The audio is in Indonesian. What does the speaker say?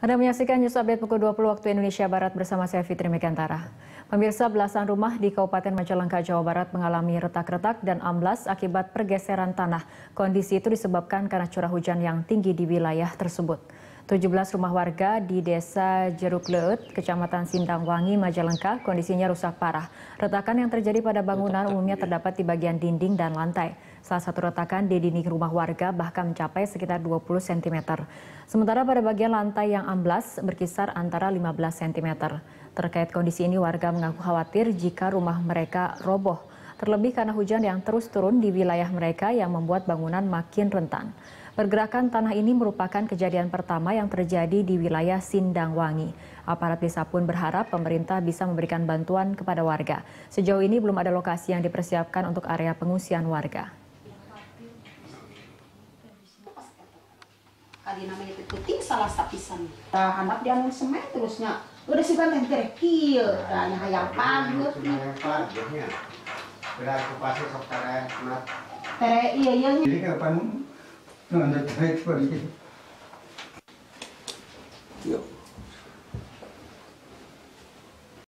Anda menyaksikan news update pukul 20 waktu Indonesia Barat bersama saya Fitri Megantara. Pemirsa belasan rumah di Kabupaten Majalengka, Jawa Barat mengalami retak-retak dan amblas akibat pergeseran tanah. Kondisi itu disebabkan karena curah hujan yang tinggi di wilayah tersebut. 17 rumah warga di Desa Jeruk Leut, Kecamatan Sindangwangi, Majalengka, kondisinya rusak parah. Retakan yang terjadi pada bangunan umumnya iya. terdapat di bagian dinding dan lantai. Salah satu retakan di dinding rumah warga bahkan mencapai sekitar 20 cm. Sementara pada bagian lantai yang amblas berkisar antara 15 cm. Terkait kondisi ini warga mengaku khawatir jika rumah mereka roboh terlebih karena hujan yang terus turun di wilayah mereka yang membuat bangunan makin rentan. Pergerakan tanah ini merupakan kejadian pertama yang terjadi di wilayah Sindangwangi. Aparat desa pun berharap pemerintah bisa memberikan bantuan kepada warga. Sejauh ini belum ada lokasi yang dipersiapkan untuk area pengungsian warga. kali namanya itu tim salah sapisan nah, dia semen terusnya udah sih kan terkil tanya yang Bila aku pasir sok iya iya. kapan? Yuk.